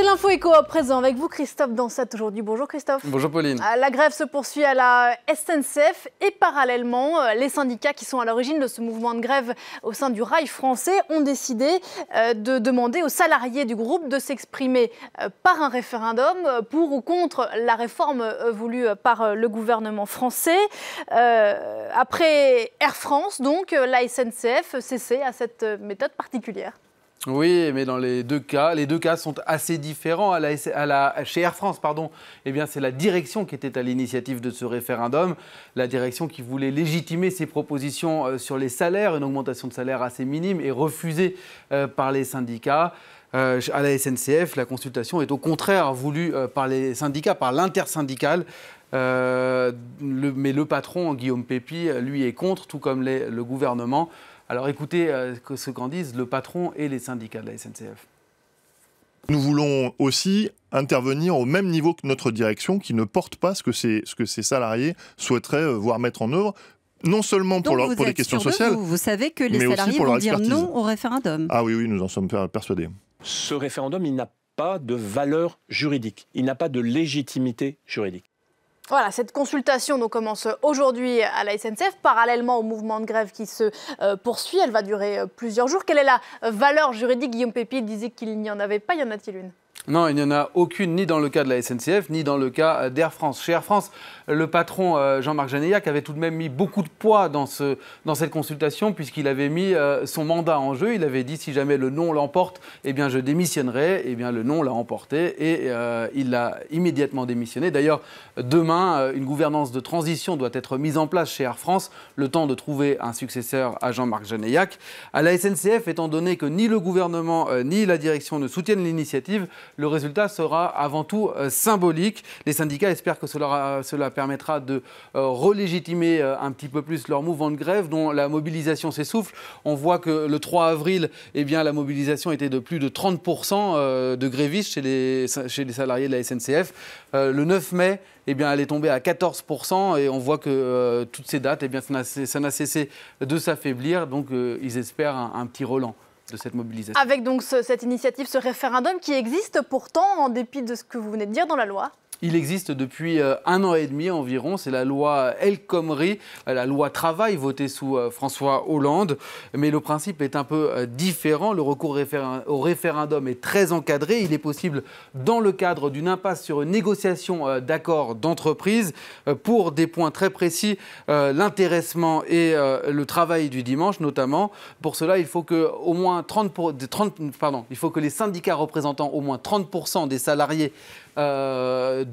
C'est l'info Eco à présent avec vous Christophe Dansat aujourd'hui. Bonjour Christophe. Bonjour Pauline. Euh, la grève se poursuit à la SNCF et parallèlement, euh, les syndicats qui sont à l'origine de ce mouvement de grève au sein du rail français ont décidé euh, de demander aux salariés du groupe de s'exprimer par un référendum pour ou contre la réforme voulue par le gouvernement français. Après Air France, donc, la SNCF cesse à cette méthode particulière. Oui, mais dans les deux cas, les deux cas sont assez différents. chez Air France, pardon, eh bien, c'est la direction qui était à l'initiative de ce référendum, la direction qui voulait légitimer ses propositions euh, sur les salaires, une augmentation de salaire assez minime et refusée euh, par les syndicats. Euh, à la SNCF, la consultation est au contraire voulue par les syndicats, par l'intersyndicale. mais le patron, Guillaume Pépi, lui est contre, tout comme le gouvernement. Alors écoutez euh, ce qu'en disent le patron et les syndicats de la SNCF. Nous voulons aussi intervenir au même niveau que notre direction qui ne porte pas ce que ces, salariés souhaiteraient euh, voir mettre en œuvre. Non seulement pour, les questions sociales, vous. vous. savez que les salariés vont dire non au référendum. Ah oui, oui, nous en sommes persuadés. Ce référendum, il n'a pas de valeur juridique, il n'a pas de légitimité juridique. Voilà, cette consultation donc, commence aujourd'hui à la SNCF, parallèlement au mouvement de grève qui se euh, poursuit. Elle va durer euh, plusieurs jours. Quelle est la euh, valeur juridique Guillaume Pépi disait qu'il n'y en avait pas. Y en a-t-il une non, il n'y en a aucune, ni dans le cas de la SNCF, ni dans le cas euh, d'Air France. Chez Air France, le patron euh, Jean-Marc Janeillac avait tout de même mis beaucoup de poids dans, cette consultation, puisqu'il avait mis euh, son mandat en jeu. Il avait dit si jamais le non l'emporte, eh bien je démissionnerai. Eh bien le non l'a emporté et il l'a immédiatement démissionné. D'ailleurs, demain, une gouvernance de transition doit être mise en place chez Air France, le temps de trouver un successeur à Jean-Marc Janeillac. À la SNCF, étant donné que ni le gouvernement ni la direction ne soutiennent l'initiative, le résultat sera avant tout euh, symbolique. Les syndicats espèrent que cela, permettra de euh, relégitimer euh, un petit peu plus leur mouvement de grève dont la mobilisation s'essouffle. On voit que le 3 avril, eh bien, la mobilisation était de plus de 30% de grévistes chez les, salariés de la SNCF. Le 9 mai, eh elle est tombée à 14% et on voit que toutes ces dates, eh ça n'a cessé de s'affaiblir. Donc, ils espèrent un, un petit relan cette mobilisation. Avec donc cette initiative, ce référendum qui existe pourtant en dépit de ce que vous venez de dire dans la loi il existe depuis euh, un an et demi environ, c'est la loi El Khomri, euh, la loi travail votée sous euh, François Hollande. Mais le principe est un peu différent. Le recours au référendum est très encadré. Il est possible, dans le cadre d'une impasse sur une négociation d'accord d'entreprise, pour des points très précis, l'intéressement et le travail du dimanche notamment. Pour cela, il faut que, au moins 30 Pardon, il faut que les syndicats représentant au moins 30% des salariés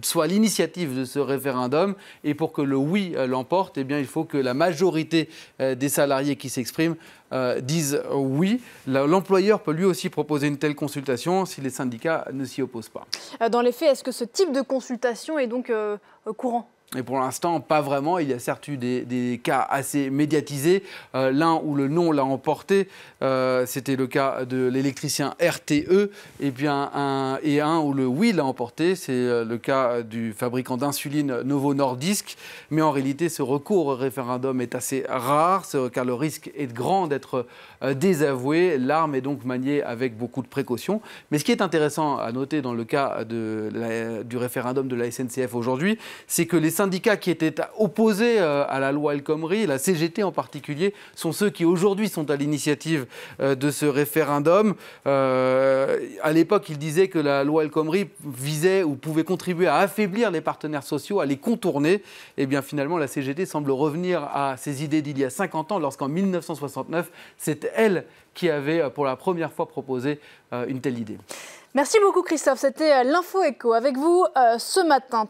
soit l'initiative de ce référendum. Et pour que le oui euh, l'emporte, eh bien, il faut que la majorité euh, des salariés qui s'expriment euh, disent oui. L'employeur peut lui aussi proposer une telle consultation si les syndicats ne s'y opposent pas. Dans les faits, est-ce que ce type de consultation est donc courant et pour l'instant, pas vraiment. Il y a certes eu des, cas assez médiatisés. Euh, l'un où le non l'a emporté, euh, c'était le cas de l'électricien RTE. Et puis un, et un où le oui l'a emporté, c'est euh, le cas du fabricant d'insuline Novo Nordisk. Mais en réalité, ce recours au référendum est assez rare, car le risque est grand d'être désavoué. L'arme est donc maniée avec beaucoup de précautions. Mais ce qui est intéressant à noter dans le cas de du référendum de la SNCF aujourd'hui, c'est que les syndicats qui étaient opposés euh, à la loi El Khomri, la CGT en particulier, sont ceux qui aujourd'hui sont à l'initiative euh, de ce référendum. Euh, à l'époque, ils disaient que la loi El Khomri visait ou pouvait contribuer à affaiblir les partenaires sociaux, à les contourner. Et eh bien finalement, la CGT semble revenir à ses idées d'il y a 50 ans, lorsqu'en 1969, c'est elle qui avait euh, pour la première fois proposé une telle idée. Merci beaucoup Christophe, c'était l'info écho avec vous ce matin.